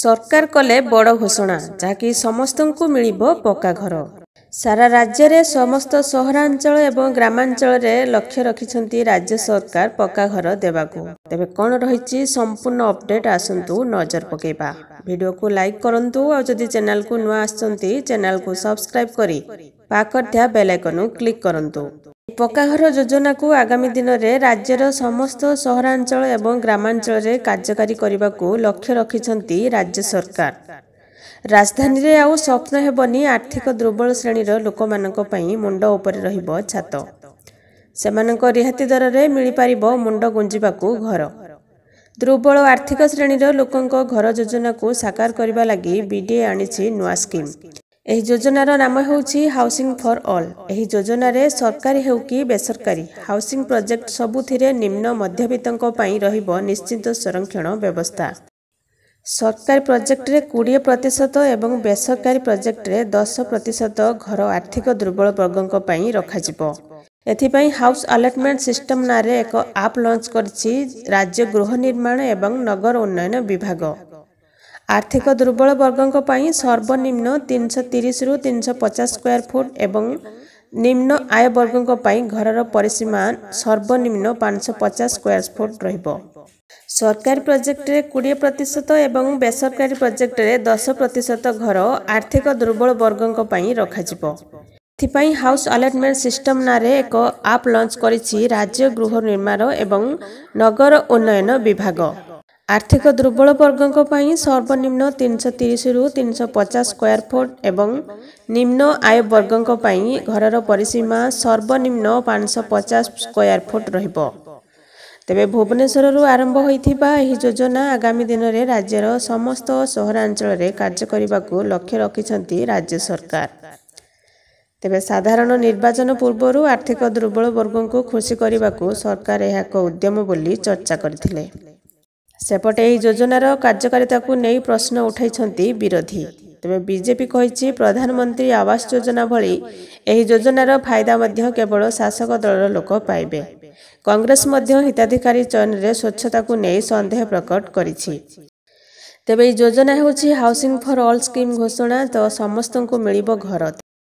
ସରକାର କଲେ ବଡ଼ ଘୋଷଣା ଯାହାକି ସମସ୍ତଙ୍କୁ ମିଳିବ ପକ୍କା ଘର ସାରା ରାଜ୍ୟରେ ସମସ୍ତ ସହରାଞ୍ଚଳ ଏବଂ ଗ୍ରାମାଞ୍ଚଳରେ ଲକ୍ଷ୍ୟ ରଖିଛନ୍ତି ରାଜ୍ୟ ସରକାର ପକ୍କା ଘର ଦେବାକୁ ତେବେ କ'ଣ ରହିଛି ସମ୍ପୂର୍ଣ୍ଣ ଅପଡେଟ୍ ଆସନ୍ତୁ ନଜର ପକାଇବା ଭିଡ଼ିଓକୁ ଲାଇକ୍ କରନ୍ତୁ ଆଉ ଯଦି ଚ୍ୟାନେଲକୁ ନୂଆ ଆସିଛନ୍ତି ଚ୍ୟାନେଲକୁ ସବସ୍କ୍ରାଇବ୍ କରି ପାଖରେ ଥିବା ବେଲାଇକନକୁ କ୍ଲିକ୍ କରନ୍ତୁ ପକ୍କାଘର ଯୋଜନାକୁ ଆଗାମୀ ଦିନରେ ରାଜ୍ୟର ସମସ୍ତ ସହରାଞ୍ଚଳ ଏବଂ ଗ୍ରାମାଞ୍ଚଳରେ କାର୍ଯ୍ୟକାରୀ କରିବାକୁ ଲକ୍ଷ୍ୟ ରଖିଛନ୍ତି ରାଜ୍ୟ ସରକାର ରାଜଧାନୀରେ ଆଉ ସ୍ୱପ୍ନ ହେବନି ଆର୍ଥିକ ଦୁର୍ବଳ ଶ୍ରେଣୀର ଲୋକମାନଙ୍କ ପାଇଁ ମୁଣ୍ଡ ଉପରେ ରହିବ ଛାତ ସେମାନଙ୍କ ରିହାତି ଦରରେ ମିଳିପାରିବ ମୁଣ୍ଡ ଗୁଞ୍ଜିବାକୁ ଘର ଦୁର୍ବଳ ଆର୍ଥିକ ଶ୍ରେଣୀର ଲୋକଙ୍କ ଘର ଯୋଜନାକୁ ସାକାର କରିବା ଲାଗି ବିଡିଏ ଆଣିଛି ନୂଆ ସ୍କିମ୍ ଏହି ଯୋଜନାର ନାମ ହେଉଛି ହାଉସିଂ ଫର୍ ଅଲ୍ ଏହି ଯୋଜନାରେ ସରକାରୀ ହେଉ କି ବେସରକାରୀ ହାଉସିଂ ପ୍ରୋଜେକ୍ଟ ସବୁଥିରେ ନିମ୍ନ ମଧ୍ୟବିତ୍ତଙ୍କ ପାଇଁ ରହିବ ନିଶ୍ଚିତ ସଂରକ୍ଷଣ ବ୍ୟବସ୍ଥା ସରକାରୀ ପ୍ରୋଜେକ୍ଟରେ କୋଡ଼ିଏ ପ୍ରତିଶତ ଏବଂ ବେସରକାରୀ ପ୍ରୋଜେକ୍ଟରେ ଦଶ ପ୍ରତିଶତ ଘର ଆର୍ଥିକ ଦୁର୍ବଳ ବର୍ଗଙ୍କ ପାଇଁ ରଖାଯିବ ଏଥିପାଇଁ ହାଉସ୍ ଆଲଟମେଣ୍ଟ ସିଷ୍ଟମ୍ ନାଁରେ ଏକ ଆପ୍ ଲଞ୍ଚ କରିଛି ରାଜ୍ୟ ଗୃହ ନିର୍ମାଣ ଏବଂ ନଗର ଉନ୍ନୟନ ବିଭାଗ ଆର୍ଥିକ ଦୁର୍ବଳ ବର୍ଗଙ୍କ ପାଇଁ ସର୍ବନିମ୍ନ ତିନିଶହ ତିରିଶରୁ ତିନିଶହ ପଚାଶ ସ୍କୋୟାର ଫୁଟ୍ ଏବଂ ନିମ୍ନ ଆୟ ବର୍ଗଙ୍କ ପାଇଁ ଘରର ପରିସୀମା ସର୍ବନିମ୍ନ ପାଞ୍ଚଶହ ପଚାଶ ସ୍କୋୟାର ଫୁଟ୍ ରହିବ ସରକାରୀ ପ୍ରୋଜେକ୍ଟରେ କୋଡ଼ିଏ ପ୍ରତିଶତ ଏବଂ ବେସରକାରୀ ପ୍ରୋଜେକ୍ଟରେ ଦଶ ପ୍ରତିଶତ ଘର ଆର୍ଥିକ ଦୁର୍ବଳ ବର୍ଗଙ୍କ ପାଇଁ ରଖାଯିବ ଏଥିପାଇଁ ହାଉସ୍ ଆଲଟମେଣ୍ଟ ସିଷ୍ଟମ ନାଁରେ ଏକ ଆପ୍ ଲଞ୍ଚ କରିଛି ରାଜ୍ୟ ଗୃହ ନିର୍ମାଣ ଏବଂ ନଗର ଉନ୍ନୟନ ବିଭାଗ ଆର୍ଥିକ ଦୁର୍ବଳ ବର୍ଗଙ୍କ ପାଇଁ ସର୍ବନିମ୍ନ ତିନିଶହ ତିରିଶରୁ ତିନିଶହ ପଚାଶ ସ୍କୋୟାର ଫୁଟ୍ ଏବଂ ନିମ୍ନ ଆୟ ବର୍ଗଙ୍କ ପାଇଁ ଘରର ପରିସୀମା ସର୍ବନିମ୍ନ ପାଞ୍ଚଶହ ପଚାଶ ସ୍କୋୟାର ଫୁଟ୍ ରହିବ ତେବେ ଭୁବନେଶ୍ୱରରୁ ଆରମ୍ଭ ହୋଇଥିବା ଏହି ଯୋଜନା ଆଗାମୀ ଦିନରେ ରାଜ୍ୟର ସମସ୍ତ ସହରାଞ୍ଚଳରେ କାର୍ଯ୍ୟ କରିବାକୁ ଲକ୍ଷ୍ୟ ରଖିଛନ୍ତି ରାଜ୍ୟ ସରକାର ତେବେ ସାଧାରଣ ନିର୍ବାଚନ ପୂର୍ବରୁ ଆର୍ଥିକ ଦୁର୍ବଳ ବର୍ଗଙ୍କୁ ଖୁସି କରିବାକୁ ସରକାର ଏହା ଏକ ଉଦ୍ୟମ ବୋଲି ଚର୍ଚ୍ଚା କରିଥିଲେ ସେପଟେ ଏହି ଯୋଜନାର କାର୍ଯ୍ୟକାରିତାକୁ ନେଇ ପ୍ରଶ୍ନ ଉଠାଇଛନ୍ତି ବିରୋଧୀ ତେବେ ବିଜେପି କହିଛି ପ୍ରଧାନମନ୍ତ୍ରୀ ଆବାସ ଯୋଜନା ଭଳି ଏହି ଯୋଜନାର ଫାଇଦା ମଧ୍ୟ କେବଳ ଶାସକ ଦଳର ଲୋକ ପାଇବେ କଂଗ୍ରେସ ମଧ୍ୟ ହିତାଧିକାରୀ ଚୟନରେ ସ୍ୱଚ୍ଛତାକୁ ନେଇ ସନ୍ଦେହ ପ୍ରକଟ କରିଛି ତେବେ ଏହି ଯୋଜନା ହେଉଛି ହାଉସିଂ ଫର୍ ଅଲ୍ ସ୍କିମ୍ ଘୋଷଣା ତ ସମସ୍ତଙ୍କୁ ମିଳିବ ଘର